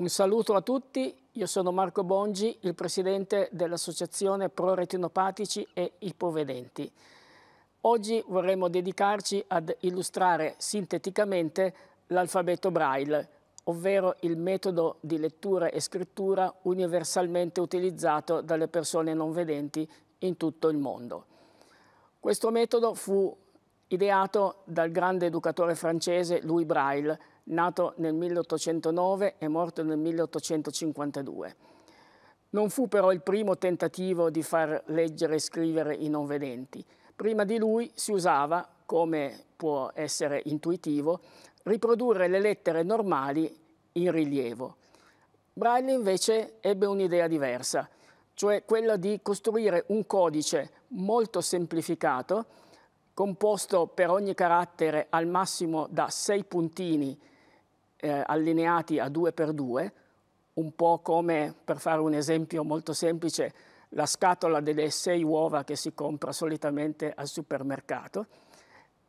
Un saluto a tutti, io sono Marco Bongi, il presidente dell'Associazione Pro Retinopatici e Ipovedenti. Oggi vorremmo dedicarci ad illustrare sinteticamente l'alfabeto Braille, ovvero il metodo di lettura e scrittura universalmente utilizzato dalle persone non vedenti in tutto il mondo. Questo metodo fu ideato dal grande educatore francese Louis Braille nato nel 1809 e morto nel 1852. Non fu però il primo tentativo di far leggere e scrivere i non vedenti. Prima di lui si usava, come può essere intuitivo, riprodurre le lettere normali in rilievo. Braille invece ebbe un'idea diversa, cioè quella di costruire un codice molto semplificato composto per ogni carattere al massimo da sei puntini eh, allineati a due per due, un po' come, per fare un esempio molto semplice, la scatola delle sei uova che si compra solitamente al supermercato.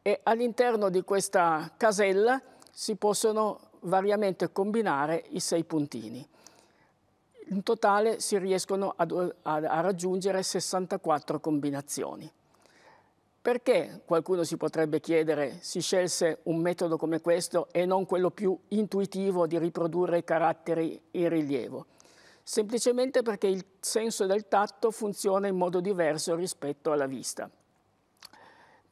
E all'interno di questa casella si possono variamente combinare i sei puntini. In totale si riescono a, a, a raggiungere 64 combinazioni. Perché, qualcuno si potrebbe chiedere, si scelse un metodo come questo e non quello più intuitivo di riprodurre i caratteri in rilievo? Semplicemente perché il senso del tatto funziona in modo diverso rispetto alla vista.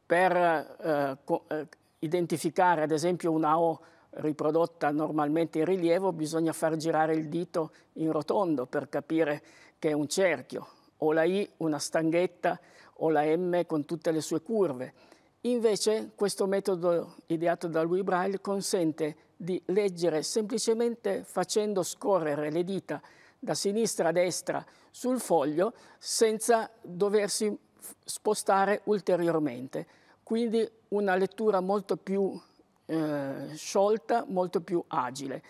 Per eh, eh identificare ad esempio una O riprodotta normalmente in rilievo bisogna far girare il dito in rotondo per capire che è un cerchio, o la I una stanghetta o la M con tutte le sue curve. Invece questo metodo ideato da Louis Braille consente di leggere semplicemente facendo scorrere le dita da sinistra a destra sul foglio senza doversi spostare ulteriormente. Quindi una lettura molto più eh, sciolta, molto più agile.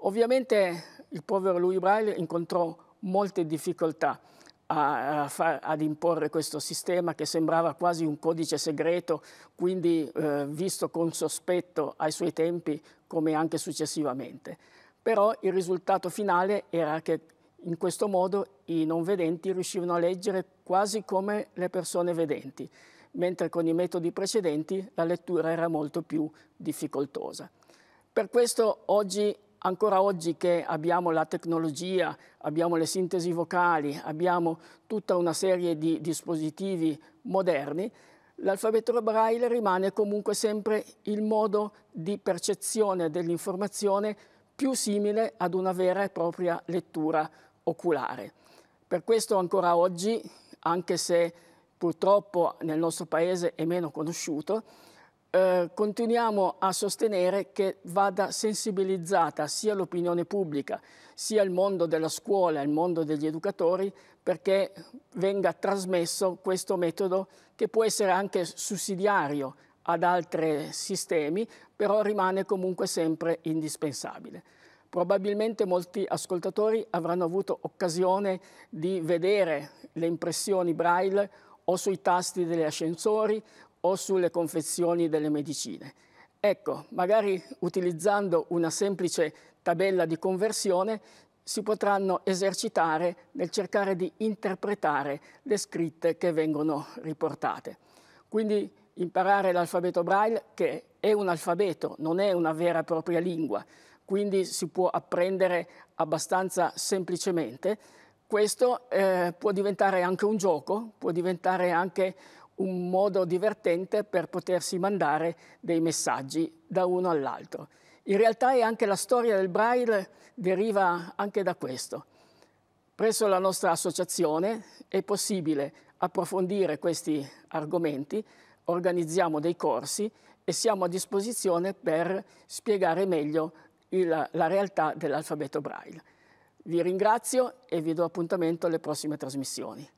Ovviamente il povero Louis Braille incontrò molte difficoltà a, a, ad imporre questo sistema che sembrava quasi un codice segreto, quindi eh, visto con sospetto ai suoi tempi come anche successivamente. Però il risultato finale era che in questo modo i non vedenti riuscivano a leggere quasi come le persone vedenti, mentre con i metodi precedenti la lettura era molto più difficoltosa. Per questo oggi ancora oggi che abbiamo la tecnologia, abbiamo le sintesi vocali, abbiamo tutta una serie di dispositivi moderni, l'alfabeto braille rimane comunque sempre il modo di percezione dell'informazione più simile ad una vera e propria lettura oculare. Per questo ancora oggi, anche se purtroppo nel nostro paese è meno conosciuto, eh, continuiamo a sostenere che vada sensibilizzata sia l'opinione pubblica, sia il mondo della scuola, il mondo degli educatori, perché venga trasmesso questo metodo che può essere anche sussidiario ad altri sistemi, però rimane comunque sempre indispensabile. Probabilmente molti ascoltatori avranno avuto occasione di vedere le impressioni braille o sui tasti degli ascensori o sulle confezioni delle medicine. Ecco, magari utilizzando una semplice tabella di conversione si potranno esercitare nel cercare di interpretare le scritte che vengono riportate. Quindi imparare l'alfabeto braille che è un alfabeto, non è una vera e propria lingua, quindi si può apprendere abbastanza semplicemente. Questo eh, può diventare anche un gioco, può diventare anche un modo divertente per potersi mandare dei messaggi da uno all'altro. In realtà è anche la storia del Braille deriva anche da questo. Presso la nostra associazione è possibile approfondire questi argomenti, organizziamo dei corsi e siamo a disposizione per spiegare meglio il, la realtà dell'alfabeto Braille. Vi ringrazio e vi do appuntamento alle prossime trasmissioni.